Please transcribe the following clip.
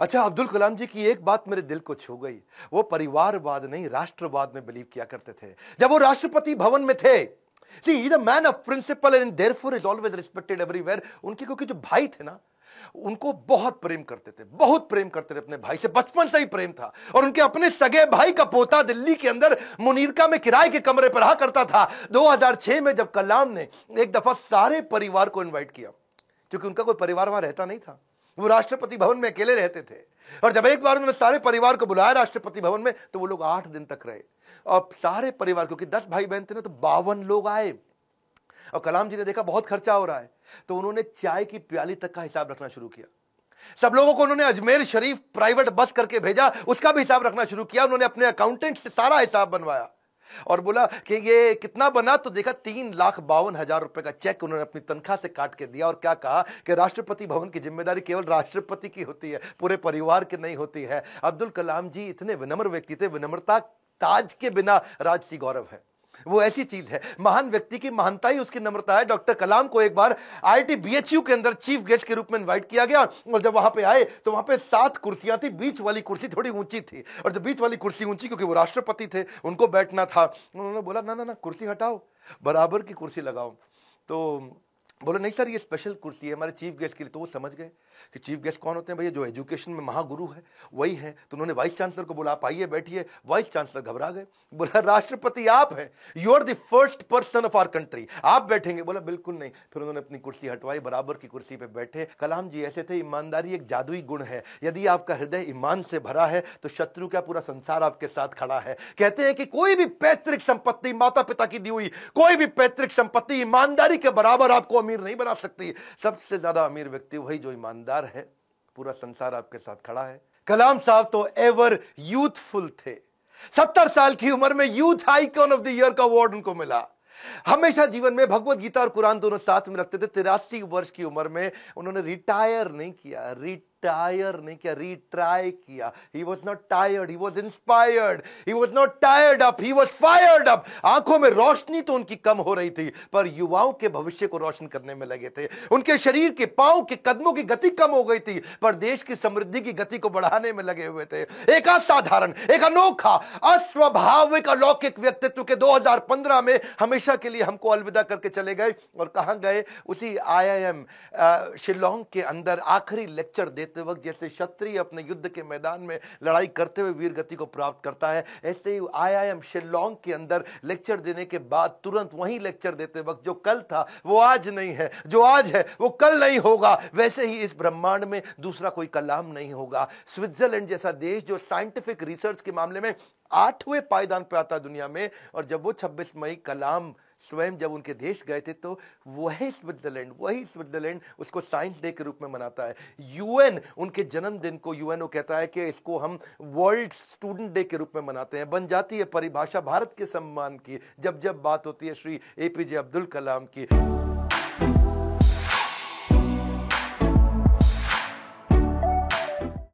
अच्छा अब्दुल कलाम जी की एक बात मेरे दिल को छू गई वो परिवारवाद नहीं राष्ट्रवाद में बिलीव किया करते थे जब वो राष्ट्रपति भवन में थे See, he's a man of for is always respected everywhere उनके क्योंकि जो भाई थे ना उनको बहुत प्रेम करते थे बहुत प्रेम करते थे अपने भाई से बचपन से ही प्रेम था और उनके अपने सगे भाई का पोता दिल्ली के अंदर मुनीरका में किराए के कमरे पर रहा करता था 2006 में जब कलाम ने एक दफा सारे परिवार को इनवाइट किया क्योंकि उनका कोई परिवार वहां रहता नहीं था वो राष्ट्रपति भवन में अकेले रहते थे और जब एक बार उन्होंने सारे परिवार को बुलाया राष्ट्रपति भवन में तो वो लोग आठ दिन तक रहे और सारे परिवार क्योंकि दस भाई बहन थे ना तो बावन लोग आए और कलाम जी ने देखा बहुत खर्चा हो रहा है तो उन्होंने चाय की प्याली तक का हिसाब रखना शुरू किया सब लोगों को उन्होंने अजमेर शरीफ प्राइवेट बस करके भेजा उसका भी हिसाब रखना शुरू किया उन्होंने अपने अकाउंटेंट से सारा हिसाब बनवाया और बोला कि ये कितना बना तो देखा तीन लाख बावन हजार रुपए का चेक उन्होंने अपनी तनख्वाह से काट के दिया और क्या कहा कि राष्ट्रपति भवन की जिम्मेदारी केवल राष्ट्रपति की होती है पूरे परिवार की नहीं होती है अब्दुल कलाम जी इतने विनम्र व्यक्ति थे विनम्रता ताज के बिना राजसी गौरव है वो ऐसी चीज है महान व्यक्ति की महानता ही उसकी नम्रता है डॉक्टर कलाम को एक बार आईआईटी बीएचयू के अंदर चीफ गेस्ट के रूप में इन्वाइट किया गया और जब वहां पे आए तो वहां पे सात कुर्सियां थी बीच वाली कुर्सी थोड़ी ऊंची थी और जब बीच वाली कुर्सी ऊंची क्योंकि वो राष्ट्रपति थे उनको बैठना था उन्होंने बोला ना ना ना कुर्सी हटाओ बराबर की कुर्सी लगाओ तो बोले नहीं सर ये स्पेशल कुर्सी है हमारे चीफ गेस्ट के लिए तो वो समझ गए कि चीफ गेस्ट कौन होते हैं भैया जो एजुकेशन में महागुरु है वही है तो उन्होंने वाइस चांसलर को बोला आप आइए बैठिए वाइस चांसलर घबरा गए बोला राष्ट्रपति आप हैं you are the first person of our country आप बैठेंगे बोला बिल्कुल नहीं फिर उन्होंने अपनी कुर्सी हटवाई बराबर की कुर्सी पर बैठे कलाम जी ऐसे थे ईमानदारी एक जादुई गुण है यदि आपका हृदय ईमान से भरा है तो शत्रु का पूरा संसार आपके साथ खड़ा है कहते हैं कि कोई भी पैतृक संपत्ति माता पिता की दी हुई कोई भी पैतृक संपत्ति ईमानदारी के बराबर आपको अमीर नहीं बना सकती सबसे ज़्यादा अमीर व्यक्ति वही जो ईमानदार है पूरा संसार आपके साथ खड़ा है कलाम साहब तो एवर यूथफुल थे सत्तर साल की उम्र में youth icon of the year का अवार्ड उनको मिला हमेशा जीवन में भगवत गीता और कुरान दोनों साथ में रखते थे तिरासी वर्ष की उम्र में उन्होंने रिटायर नहीं किया रिट टायर नहीं किया रिट्राई किया he was not tired he was inspired he was not tired up he was fired up आंखों में रोशनी तो उनकी कम हो रही थी पर युवाओं के भविष्य को रोशन करने में लगे थे उनके शरीर के पांव के कदमों की गति कम हो गई थी पर देश की समृद्धि की गति को बढ़ाने में लगे हुए थे एक असाधारण एक अनोखा अस्वाभाविक अलौकिक व्यक्तित्व के 2015 में हमेशा के लिए हमको अलविदा करके चले गए और कहा गए उसी आई एम शिलोंग के अंदर आखिरी लेक्चर देते लेते वक्त जैसे क्षत्रिय अपने युद्ध के मैदान में लड़ाई करते हुए वीर गति को प्राप्त करता है ऐसे ही आईआईएम शिलोंग के अंदर लेक्चर देने के बाद तुरंत वहीं लेक्चर देते वक्त जो कल था वो आज नहीं है जो आज है वो कल नहीं होगा वैसे ही इस ब्रह्मांड में दूसरा कोई कलाम नहीं होगा स्विट्जरलैंड जैसा देश जो साइंटिफिक रिसर्च के मामले में आठवें पायदान पर आता दुनिया में और जब वो छब्बीस मई कलाम स्वयं जब उनके देश गए थे तो वही स्विट्जरलैंड वही स्विट्जरलैंड उसको साइंस डे के रूप में मनाता है यूएन उनके जन्मदिन को यूएनओ कहता है कि इसको हम वर्ल्ड स्टूडेंट डे के रूप में मनाते हैं बन जाती है परिभाषा भारत के सम्मान की जब जब बात होती है Shri A P J Abdul Kalam की